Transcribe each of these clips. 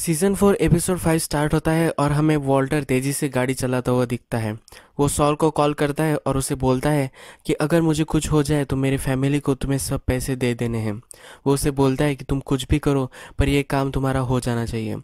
season four episode five start होता है और हमें वॉल्टर तेजी से गाड़ी चलाता हुआ दिखता है वो सॉल को कॉल करता है और उसे बोलता है कि अगर मुझे कुछ हो जाए तो मेरे फैमिली को तुम्हें सब पैसे दे देने हैं वो उसे बोलता है कि तुम कुछ भी करो पर यह काम तुम्हारा हो जाना चाहिए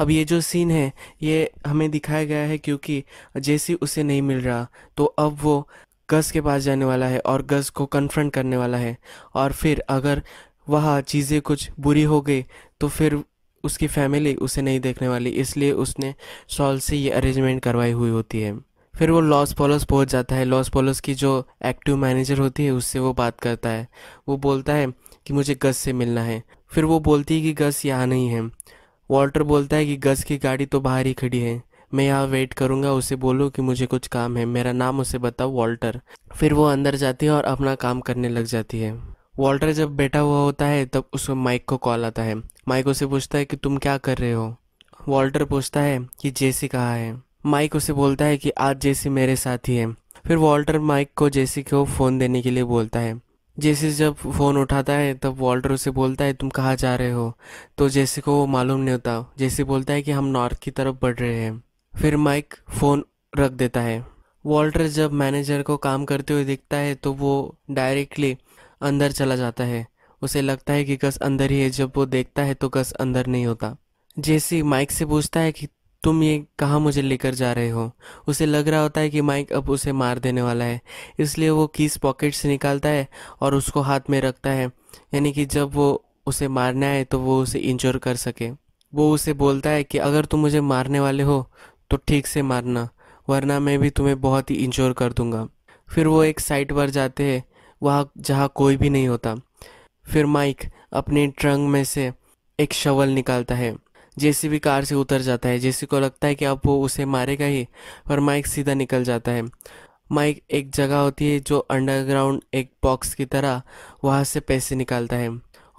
अब ये जो सीन है ये हमें दिखाया गया है क्योंकि जैसी उसे नहीं मिल रहा तो अब वो गस के पास जाने वाला है और गस को कन्फ्रंट करने वाला है और फिर अगर वह चीज़ें कुछ बुरी हो गई तो फिर उसकी फैमिली उसे नहीं देखने वाली इसलिए उसने सॉल से ये अरेंजमेंट करवाई हुई होती है फिर वो लॉस पोलस पहुंच जाता है लॉस पोलस की जो एक्टिव मैनेजर होती है उससे वो बात करता है वो बोलता है कि मुझे गस से मिलना है फिर वो बोलती है कि गस यहाँ नहीं है वॉल्टर बोलता है कि गस की गाड़ी तो बाहर ही खड़ी है मैं यहाँ वेट करूँगा उसे बोलो कि मुझे कुछ काम है मेरा नाम उसे बताओ वॉल्टर फिर वो अंदर जाती है और अपना काम करने लग जाती है वॉल्टर जब बैठा हुआ होता है तब उसको माइक को कॉल आता है माइक उसे पूछता है कि तुम क्या कर रहे हो वॉल्टर पूछता है कि जेसी कहाँ है माइक उसे बोलता है कि आज जेसी मेरे साथ ही है फिर वॉल्टर माइक को जेसी को फ़ोन देने के लिए बोलता है जेसी जब फ़ोन उठाता है तब वॉल्टर उसे बोलता है तुम कहाँ जा रहे हो तो जेसी को वो मालूम नहीं होता जेसी बोलता है कि हम नॉर्थ की तरफ बढ़ रहे हैं फिर माइक फ़ोन रख देता है वॉल्टर जब मैनेजर को काम करते हुए दिखता है तो वो डायरेक्टली अंदर चला जाता है उसे लगता है कि गस अंदर ही है जब वो देखता है तो गस अंदर नहीं होता जेसी माइक से पूछता है कि तुम ये कहाँ मुझे लेकर जा रहे हो उसे लग रहा होता है कि माइक अब उसे मार देने वाला है इसलिए वो कीस पॉकेट से निकालता है और उसको हाथ में रखता है यानी कि जब वो उसे मारना है तो वो उसे इंजोर कर सके वो उसे बोलता है कि अगर तुम मुझे मारने वाले हो तो ठीक से मारना वरना मैं भी तुम्हें बहुत ही इंजोर कर दूंगा फिर वो एक साइट पर जाते हैं वहाँ जहाँ कोई भी नहीं होता फिर माइक अपने ट्रंक में से एक शवल निकालता है जेसी भी कार से उतर जाता है जेसी को लगता है कि अब वो उसे मारेगा ही पर माइक सीधा निकल जाता है माइक एक जगह होती है जो अंडरग्राउंड एक बॉक्स की तरह वहाँ से पैसे निकालता है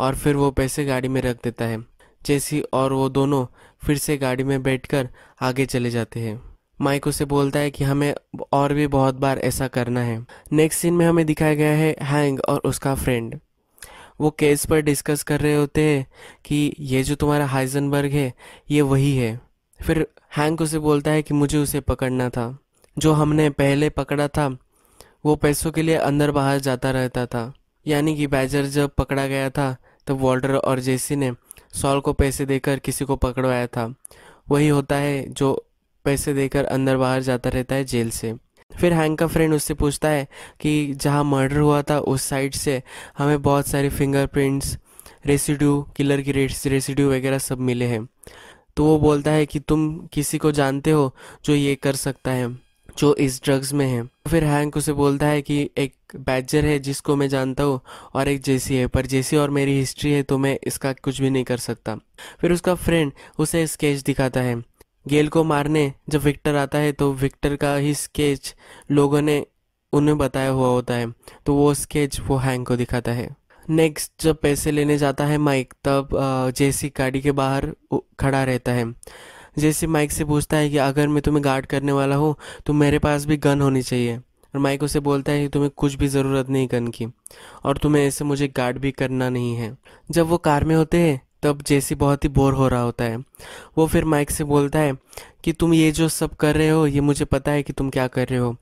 और फिर वो पैसे गाड़ी में रख देता है जेसी और वो दोनों फिर से गाड़ी में बैठकर आगे चले जाते हैं माइक उसे बोलता है कि हमें और भी बहुत बार ऐसा करना है नेक्स्ट सीन में हमें दिखाया गया है हैंग और उसका फ्रेंड वो केस पर डिस्कस कर रहे होते हैं कि ये जो तुम्हारा हाइजनबर्ग है ये वही है फिर हैंक उसे बोलता है कि मुझे उसे पकड़ना था जो हमने पहले पकड़ा था वो पैसों के लिए अंदर बाहर जाता रहता था यानी कि बैजर जब पकड़ा गया था तब वॉल्टर और जेसी ने सॉल को पैसे देकर किसी को पकड़वाया था वही होता है जो पैसे देकर अंदर बाहर जाता रहता है जेल से फिर हैंक का फ्रेंड उससे पूछता है कि जहाँ मर्डर हुआ था उस साइड से हमें बहुत सारे फिंगरप्रिंट्स रेसिड्यू किलर की रेसिड्यू वगैरह सब मिले हैं तो वो बोलता है कि तुम किसी को जानते हो जो ये कर सकता है जो इस ड्रग्स में है फिर हैंक उसे बोलता है कि एक बैजर है जिसको मैं जानता हूँ और एक जेसी है पर जेसी और मेरी हिस्ट्री है तो मैं इसका कुछ भी नहीं कर सकता फिर उसका फ्रेंड उसे स्केच दिखाता है गेल को मारने जब विक्टर आता है तो विक्टर का ही स्केच लोगों ने उन्हें बताया हुआ होता है तो वो स्केच वो हैंग को दिखाता है नेक्स्ट जब पैसे लेने जाता है माइक तब जेसी गाड़ी के बाहर खड़ा रहता है जैसे माइक से पूछता है कि अगर मैं तुम्हें गार्ड करने वाला हूँ तो मेरे पास भी गन होनी चाहिए और माइक उसे बोलता है कि तुम्हें कुछ भी ज़रूरत नहीं गन की और तुम्हें ऐसे मुझे गार्ड भी करना नहीं है जब वो कार में होते हैं तब जैसे बहुत ही बोर हो रहा होता है वो फिर माइक से बोलता है कि तुम ये जो सब कर रहे हो ये मुझे पता है कि तुम क्या कर रहे हो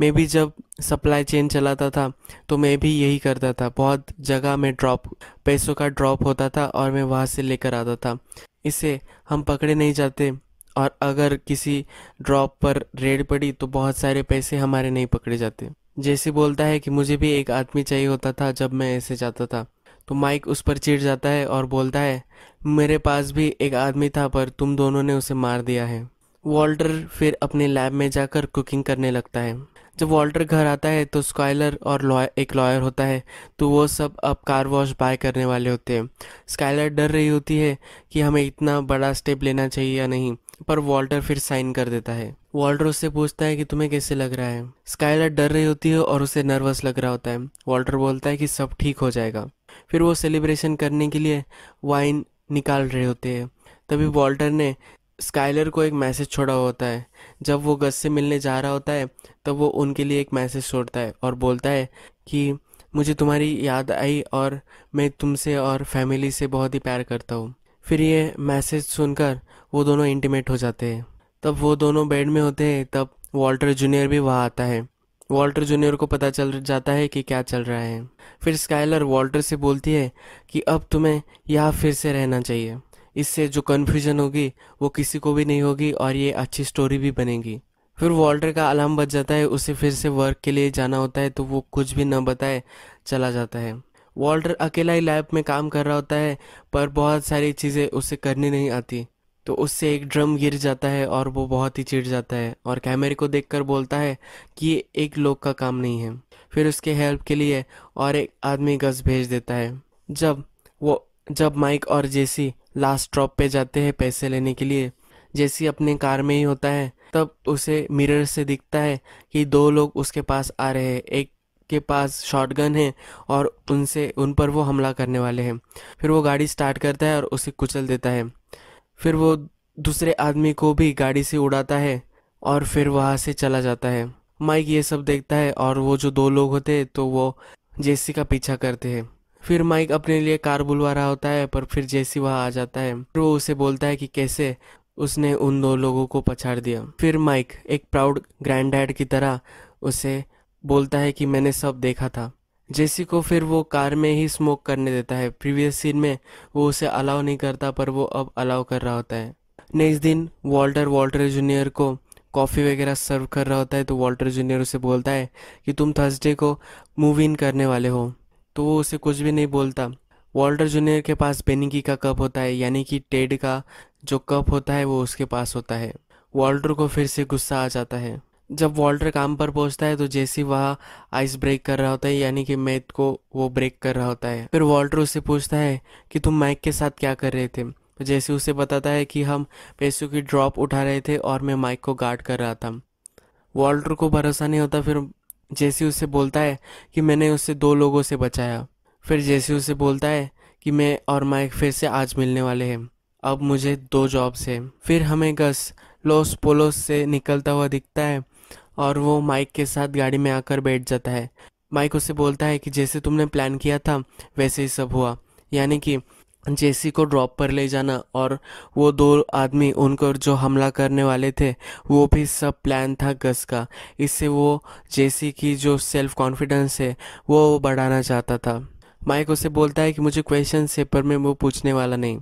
मैं भी जब सप्लाई चेन चलाता था तो मैं भी यही करता था बहुत जगह में ड्रॉप पैसों का ड्रॉप होता था और मैं वहाँ से लेकर आता था इसे हम पकड़े नहीं जाते और अगर किसी ड्रॉप पर रेड पड़ी तो बहुत सारे पैसे हमारे नहीं पकड़े जाते जैसे बोलता है कि मुझे भी एक आदमी चाहिए होता था जब मैं ऐसे जाता था तो माइक उस पर चिढ़ जाता है और बोलता है मेरे पास भी एक आदमी था पर तुम दोनों ने उसे मार दिया है वॉल्टर फिर अपने लैब में जाकर कुकिंग करने लगता है जब वॉल्टर घर आता है तो स्काइलर और लॉय एक लॉयर होता है तो वो सब अब कार वॉश बाय करने वाले होते हैं स्काइलर डर रही होती है कि हमें इतना बड़ा स्टेप लेना चाहिए या नहीं पर वॉल्टर फिर साइन कर देता है वॉल्टर उससे पूछता है कि तुम्हें कैसे लग रहा है स्काइलर डर रही होती है और उसे नर्वस लग रहा होता है वॉल्टर बोलता है कि सब ठीक हो जाएगा फिर वो सेलिब्रेशन करने के लिए वाइन निकाल रहे होते हैं तभी वॉल्टर ने स्काइलर को एक मैसेज छोड़ा होता है जब वो गस से मिलने जा रहा होता है तब वो उनके लिए एक मैसेज छोड़ता है और बोलता है कि मुझे तुम्हारी याद आई और मैं तुमसे और फैमिली से बहुत ही प्यार करता हूँ फिर ये मैसेज सुनकर वो दोनों इंटीमेट हो जाते हैं तब वो दोनों बेड में होते हैं तब वॉल्टर जूनियर भी वहाँ आता है वॉल्टर जूनियर को पता चल जाता है कि क्या चल रहा है फिर स्काइलर वॉल्टर से बोलती है कि अब तुम्हें यहाँ फिर से रहना चाहिए इससे जो कन्फ्यूजन होगी वो किसी को भी नहीं होगी और ये अच्छी स्टोरी भी बनेगी फिर वॉल्टर का अलार्म बज जाता है उसे फिर से वर्क के लिए जाना होता है तो वो कुछ भी न बताए चला जाता है वॉल्टर अकेला ही लैब में काम कर रहा होता है पर बहुत सारी चीज़ें उसे करनी नहीं आती तो उससे एक ड्रम गिर जाता है और वो बहुत ही चिढ़ जाता है और कैमरे को देख बोलता है कि ये एक लोग का काम नहीं है फिर उसके हेल्प के लिए और एक आदमी गज भेज देता है जब वो जब माइक और जेसी लास्ट ड्रॉप पे जाते हैं पैसे लेने के लिए जेसी अपने कार में ही होता है तब उसे मिरर से दिखता है कि दो लोग उसके पास आ रहे हैं एक के पास शॉटगन है और उनसे उन पर वो हमला करने वाले हैं फिर वो गाड़ी स्टार्ट करता है और उसे कुचल देता है फिर वो दूसरे आदमी को भी गाड़ी से उड़ाता है और फिर वहाँ से चला जाता है माइक ये सब देखता है और वो जो दो लोग होते हैं तो वो जेसी का पीछा करते हैं फिर माइक अपने लिए कार बुलवा रहा होता है पर फिर जेसी वहाँ आ जाता है फिर वो उसे बोलता है कि कैसे उसने उन दो लोगों को पछाड़ दिया फिर माइक एक प्राउड ग्रैंड डैड की तरह उसे बोलता है कि मैंने सब देखा था जेसी को फिर वो कार में ही स्मोक करने देता है प्रीवियस सीन में वो उसे अलाउ नहीं करता पर वो अब अलाउ कर रहा होता है नेक्स्ट दिन वॉल्टर वॉल्टर जूनियर को कॉफ़ी वगैरह सर्व कर रहा होता है तो वॉल्टर जूनियर उसे बोलता है कि तुम थर्सडे को मूव इन करने वाले हो तो वो उसे कुछ भी नहीं बोलता वॉल्टर जूनियर के पास बेनिकी का कप होता है यानी कि टेड का जो कप होता है वो उसके पास होता है वॉल्टर को फिर से गुस्सा आ जाता है जब वॉल्टर काम पर पहुंचता है तो जेसी वहाँ आइस ब्रेक कर रहा होता है यानी कि मैथ को वो ब्रेक कर रहा होता है फिर वॉल्टर उससे पूछता है कि तुम मैक के साथ क्या कर रहे थे तो जेसी उसे बताता है कि हम पैसों की ड्रॉप उठा रहे थे और मैं माइक को गार्ड कर रहा था वॉल्टर को भरोसा नहीं होता फिर जेसी उससे बोलता है कि मैंने उससे दो लोगों से बचाया फिर जेसी उसे बोलता है कि मैं और माइक फिर से आज मिलने वाले हैं अब मुझे दो जॉब्स हैं फिर हमें गस लॉस पोलोस से निकलता हुआ दिखता है और वो माइक के साथ गाड़ी में आकर बैठ जाता है माइक उसे बोलता है कि जैसे तुमने प्लान किया था वैसे ही सब हुआ यानी कि जेसी को ड्रॉप पर ले जाना और वो दो आदमी उनको जो हमला करने वाले थे वो भी सब प्लान था गस का इससे वो जेसी की जो सेल्फ कॉन्फिडेंस है वो बढ़ाना चाहता था माइक उसे बोलता है कि मुझे क्वेश्चन पेपर में वो पूछने वाला नहीं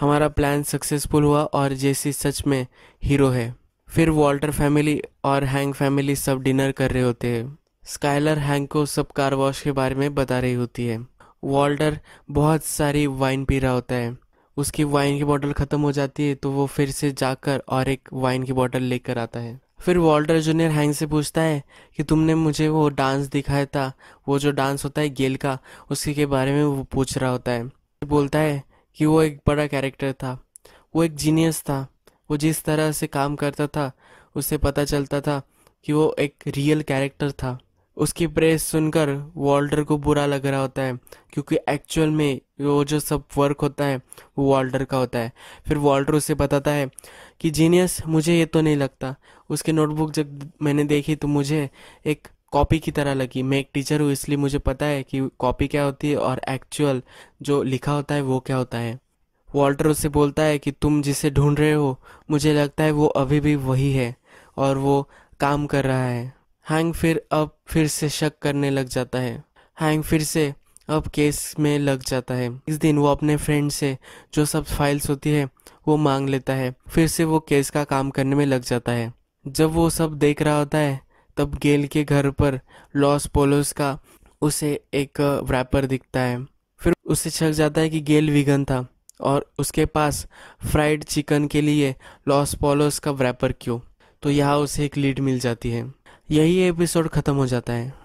हमारा प्लान सक्सेसफुल हुआ और जेसी सच में हीरो है फिर वॉल्टर फैमिली और हैंग फैमिली सब डिनर कर रहे होते हैं स्काइलर हैंग को सब कार वॉश के बारे में बता रही होती है वॉल्टर बहुत सारी वाइन पी रहा होता है उसकी वाइन की बॉटल ख़त्म हो जाती है तो वो फिर से जाकर और एक वाइन की बॉटल लेकर आता है फिर वॉल्टर जूनियर हैंग से पूछता है कि तुमने मुझे वो डांस दिखाया था वो जो डांस होता है गेल का उसी के बारे में वो पूछ रहा होता है बोलता है कि वो एक बड़ा कैरेक्टर था वो एक जीनियस था वो जिस तरह से काम करता था उससे पता चलता था कि वो एक रियल कैरेक्टर था उसकी प्रेस सुनकर वॉल्टर को बुरा लग रहा होता है क्योंकि एक्चुअल में वो जो सब वर्क होता है वो वॉल्टर का होता है फिर वॉल्टर उसे बताता है कि जीनियस मुझे ये तो नहीं लगता उसकी नोटबुक जब मैंने देखी तो मुझे एक कॉपी की तरह लगी मैं एक टीचर हूँ इसलिए मुझे पता है कि कॉपी क्या होती है और एक्चुअल जो लिखा होता है वो क्या होता है वॉल्टर उसे बोलता है कि तुम जिसे ढूंढ रहे हो मुझे लगता है वो अभी भी वही है और वो काम कर रहा है हैंग फिर अब फिर से शक करने लग जाता है हैंग फिर से अब केस में लग जाता है इस दिन वो अपने फ्रेंड से जो सब फाइल्स होती है वो मांग लेता है फिर से वो केस का काम करने में लग जाता है जब वो सब देख रहा होता है तब गेल के घर पर लॉस पोलोस का उसे एक रैपर दिखता है फिर उसे छक जाता है कि गेल विगन था और उसके पास फ्राइड चिकन के लिए लॉस पॉलोस का व्रैपर क्यों तो यहाँ उसे एक लीड मिल जाती है यही एपिसोड ख़त्म हो जाता है